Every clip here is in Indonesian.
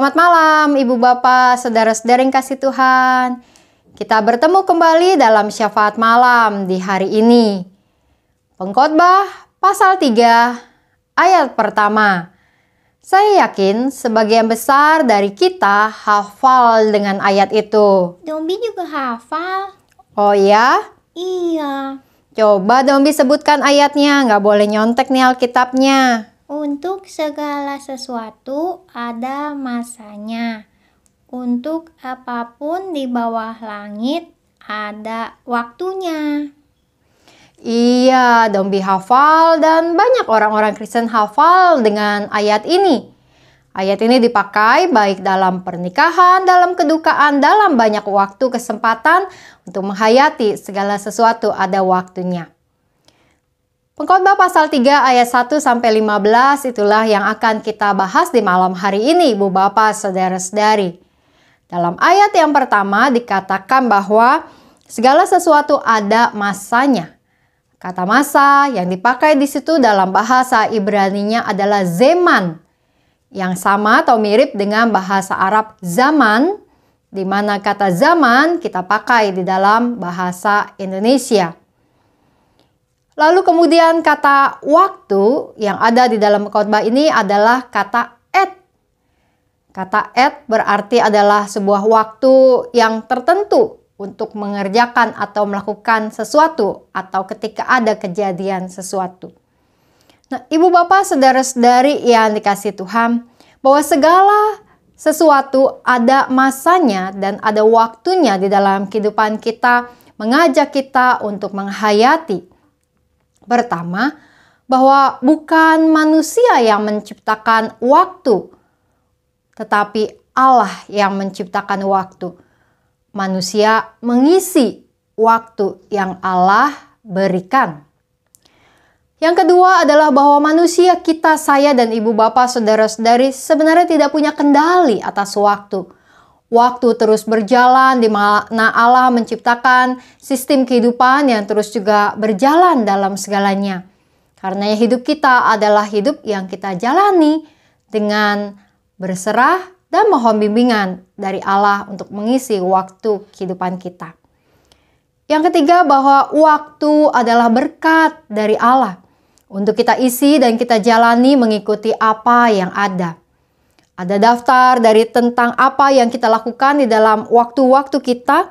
Selamat malam Ibu Bapak, saudara saudara yang kasih Tuhan. Kita bertemu kembali dalam syafaat malam di hari ini. Pengkhotbah pasal 3 ayat pertama. Saya yakin sebagian besar dari kita hafal dengan ayat itu. Dombi juga hafal. Oh ya? Iya. Coba Dombi sebutkan ayatnya, nggak boleh nyontek nih Alkitabnya. Untuk segala sesuatu ada masanya. Untuk apapun di bawah langit ada waktunya. Iya, Dombi hafal dan banyak orang-orang Kristen hafal dengan ayat ini. Ayat ini dipakai baik dalam pernikahan, dalam kedukaan, dalam banyak waktu kesempatan untuk menghayati segala sesuatu ada waktunya. Pengkhotbah pasal 3 ayat 1 sampai 15 itulah yang akan kita bahas di malam hari ini Bu Bapak Saudara-saudari. Dalam ayat yang pertama dikatakan bahwa segala sesuatu ada masanya. Kata masa yang dipakai di situ dalam bahasa Ibrani-nya adalah zeman yang sama atau mirip dengan bahasa Arab zaman di mana kata zaman kita pakai di dalam bahasa Indonesia. Lalu kemudian kata waktu yang ada di dalam khotbah ini adalah kata et. Kata et berarti adalah sebuah waktu yang tertentu untuk mengerjakan atau melakukan sesuatu atau ketika ada kejadian sesuatu. Nah, Ibu Bapak saudara-saudari yang dikasih Tuhan, bahwa segala sesuatu ada masanya dan ada waktunya di dalam kehidupan kita mengajak kita untuk menghayati Pertama, bahwa bukan manusia yang menciptakan waktu, tetapi Allah yang menciptakan waktu. Manusia mengisi waktu yang Allah berikan. Yang kedua adalah bahwa manusia kita, saya dan ibu bapak, saudara-saudari sebenarnya tidak punya kendali atas waktu Waktu terus berjalan di mana Allah menciptakan sistem kehidupan yang terus juga berjalan dalam segalanya. Karena hidup kita adalah hidup yang kita jalani dengan berserah dan mohon bimbingan dari Allah untuk mengisi waktu kehidupan kita. Yang ketiga bahwa waktu adalah berkat dari Allah untuk kita isi dan kita jalani mengikuti apa yang ada. Ada daftar dari tentang apa yang kita lakukan di dalam waktu-waktu kita.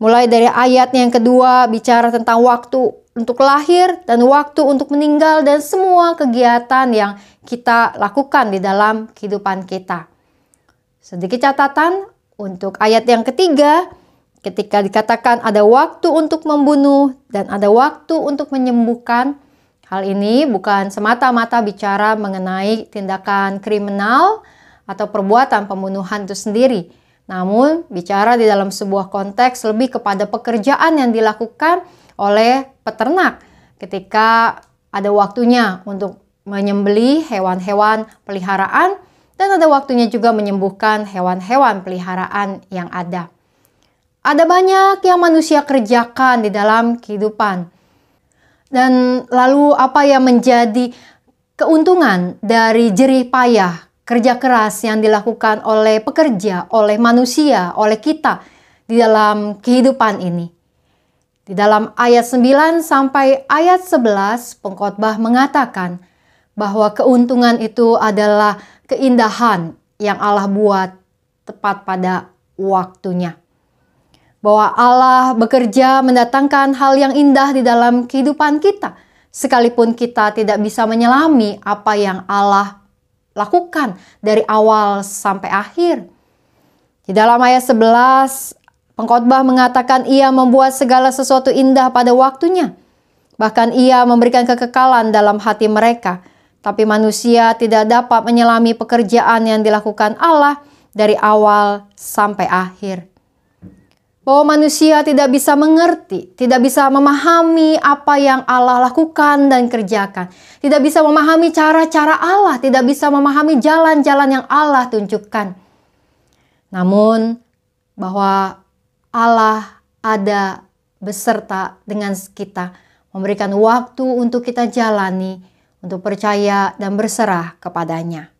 Mulai dari ayat yang kedua bicara tentang waktu untuk lahir dan waktu untuk meninggal dan semua kegiatan yang kita lakukan di dalam kehidupan kita. Sedikit catatan untuk ayat yang ketiga, ketika dikatakan ada waktu untuk membunuh dan ada waktu untuk menyembuhkan, hal ini bukan semata-mata bicara mengenai tindakan kriminal, atau perbuatan pembunuhan itu sendiri. Namun, bicara di dalam sebuah konteks lebih kepada pekerjaan yang dilakukan oleh peternak ketika ada waktunya untuk menyembeli hewan-hewan peliharaan dan ada waktunya juga menyembuhkan hewan-hewan peliharaan yang ada. Ada banyak yang manusia kerjakan di dalam kehidupan. Dan lalu apa yang menjadi keuntungan dari jerih payah kerja keras yang dilakukan oleh pekerja, oleh manusia, oleh kita di dalam kehidupan ini. Di dalam ayat 9 sampai ayat 11, pengkhotbah mengatakan bahwa keuntungan itu adalah keindahan yang Allah buat tepat pada waktunya. Bahwa Allah bekerja mendatangkan hal yang indah di dalam kehidupan kita, sekalipun kita tidak bisa menyelami apa yang Allah lakukan dari awal sampai akhir. Di dalam ayat 11, pengkhotbah mengatakan ia membuat segala sesuatu indah pada waktunya. Bahkan ia memberikan kekekalan dalam hati mereka. Tapi manusia tidak dapat menyelami pekerjaan yang dilakukan Allah dari awal sampai akhir bahwa manusia tidak bisa mengerti, tidak bisa memahami apa yang Allah lakukan dan kerjakan, tidak bisa memahami cara-cara Allah, tidak bisa memahami jalan-jalan yang Allah tunjukkan. Namun, bahwa Allah ada beserta dengan kita, memberikan waktu untuk kita jalani, untuk percaya dan berserah kepadanya.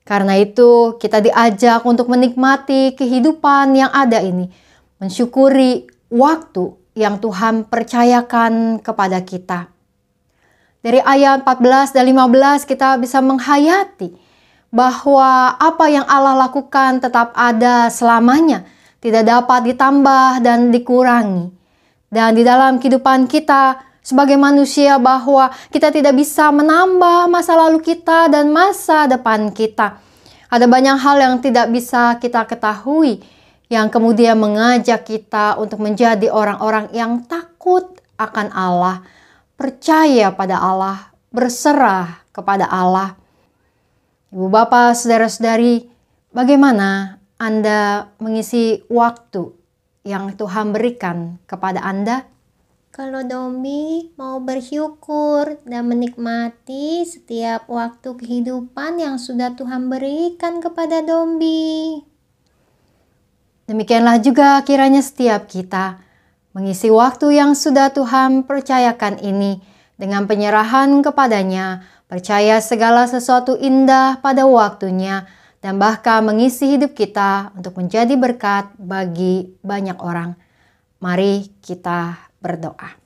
Karena itu, kita diajak untuk menikmati kehidupan yang ada ini mensyukuri waktu yang Tuhan percayakan kepada kita. Dari ayat 14 dan 15 kita bisa menghayati bahwa apa yang Allah lakukan tetap ada selamanya, tidak dapat ditambah dan dikurangi. Dan di dalam kehidupan kita sebagai manusia bahwa kita tidak bisa menambah masa lalu kita dan masa depan kita. Ada banyak hal yang tidak bisa kita ketahui, yang kemudian mengajak kita untuk menjadi orang-orang yang takut akan Allah, percaya pada Allah, berserah kepada Allah. Ibu bapak, saudara-saudari, bagaimana Anda mengisi waktu yang Tuhan berikan kepada Anda? Kalau Domi mau bersyukur dan menikmati setiap waktu kehidupan yang sudah Tuhan berikan kepada Domi. Demikianlah juga kiranya setiap kita mengisi waktu yang sudah Tuhan percayakan ini dengan penyerahan kepadanya, percaya segala sesuatu indah pada waktunya, dan bahkan mengisi hidup kita untuk menjadi berkat bagi banyak orang. Mari kita berdoa.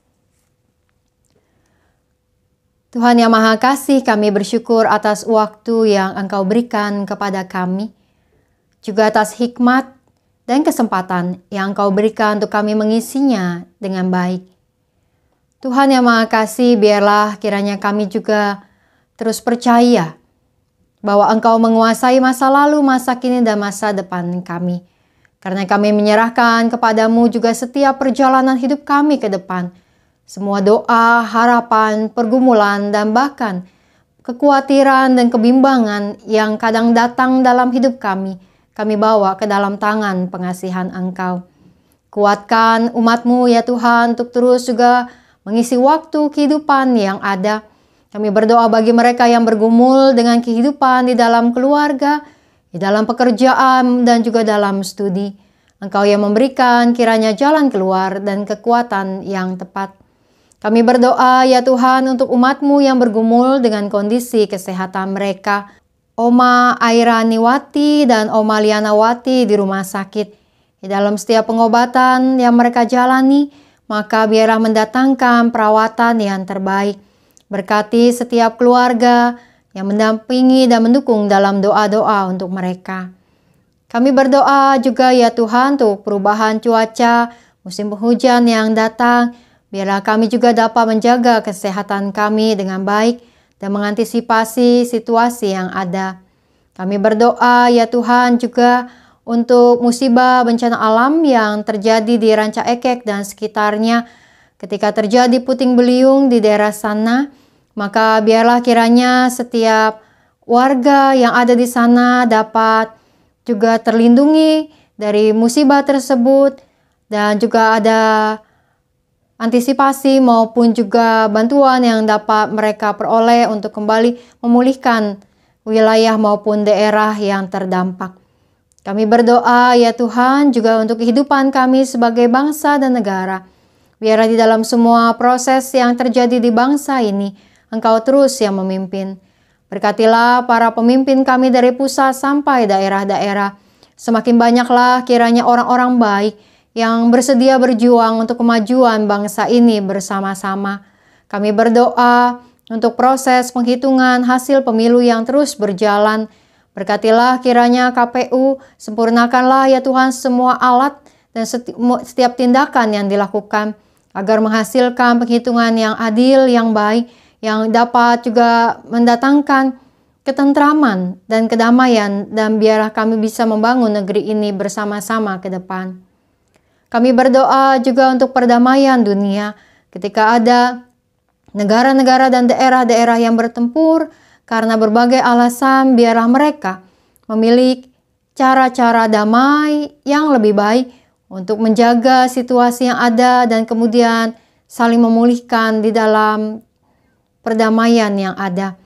Tuhan Yang Maha Kasih, kami bersyukur atas waktu yang Engkau berikan kepada kami, juga atas hikmat dan kesempatan yang Engkau berikan untuk kami mengisinya dengan baik. Tuhan yang Maha Kasih, biarlah kiranya kami juga terus percaya bahwa Engkau menguasai masa lalu, masa kini, dan masa depan kami. Karena kami menyerahkan kepadamu juga setiap perjalanan hidup kami ke depan, semua doa, harapan, pergumulan, dan bahkan kekhawatiran dan kebimbangan yang kadang datang dalam hidup kami – kami bawa ke dalam tangan pengasihan Engkau. Kuatkan umatmu ya Tuhan untuk terus juga mengisi waktu kehidupan yang ada. Kami berdoa bagi mereka yang bergumul dengan kehidupan di dalam keluarga, di dalam pekerjaan, dan juga dalam studi. Engkau yang memberikan kiranya jalan keluar dan kekuatan yang tepat. Kami berdoa ya Tuhan untuk umatmu yang bergumul dengan kondisi kesehatan mereka. Oma Airaniwati dan Oma Wati di rumah sakit. Di dalam setiap pengobatan yang mereka jalani, maka biarlah mendatangkan perawatan yang terbaik. Berkati setiap keluarga yang mendampingi dan mendukung dalam doa-doa untuk mereka. Kami berdoa juga ya Tuhan untuk perubahan cuaca, musim penghujan yang datang, biarlah kami juga dapat menjaga kesehatan kami dengan baik, dan mengantisipasi situasi yang ada. Kami berdoa ya Tuhan juga untuk musibah bencana alam yang terjadi di Ranca Ekek dan sekitarnya. Ketika terjadi puting beliung di daerah sana, maka biarlah kiranya setiap warga yang ada di sana dapat juga terlindungi dari musibah tersebut dan juga ada antisipasi maupun juga bantuan yang dapat mereka peroleh untuk kembali memulihkan wilayah maupun daerah yang terdampak. Kami berdoa ya Tuhan juga untuk kehidupan kami sebagai bangsa dan negara. Biar di dalam semua proses yang terjadi di bangsa ini, Engkau terus yang memimpin. Berkatilah para pemimpin kami dari pusat sampai daerah-daerah. Semakin banyaklah kiranya orang-orang baik yang bersedia berjuang untuk kemajuan bangsa ini bersama-sama. Kami berdoa untuk proses penghitungan hasil pemilu yang terus berjalan. Berkatilah kiranya KPU, sempurnakanlah ya Tuhan semua alat dan setiap tindakan yang dilakukan agar menghasilkan penghitungan yang adil, yang baik, yang dapat juga mendatangkan ketentraman dan kedamaian dan biarlah kami bisa membangun negeri ini bersama-sama ke depan. Kami berdoa juga untuk perdamaian dunia ketika ada negara-negara dan daerah-daerah yang bertempur karena berbagai alasan biarlah mereka memiliki cara-cara damai yang lebih baik untuk menjaga situasi yang ada dan kemudian saling memulihkan di dalam perdamaian yang ada.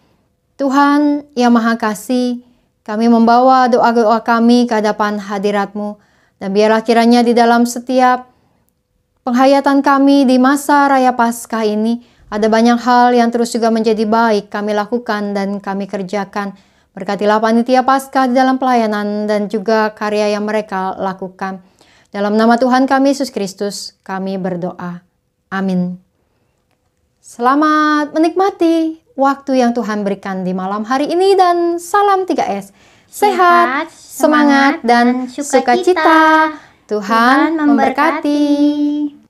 Tuhan yang Maha Kasih, kami membawa doa-doa kami ke hadapan hadiratmu mu dan biarlah kiranya di dalam setiap penghayatan kami di masa Raya Paskah ini, ada banyak hal yang terus juga menjadi baik kami lakukan dan kami kerjakan. Berkatilah panitia Paskah di dalam pelayanan dan juga karya yang mereka lakukan. Dalam nama Tuhan kami Yesus Kristus, kami berdoa. Amin. Selamat menikmati waktu yang Tuhan berikan di malam hari ini dan salam 3S sehat, semangat, dan sukacita. Tuhan memberkati.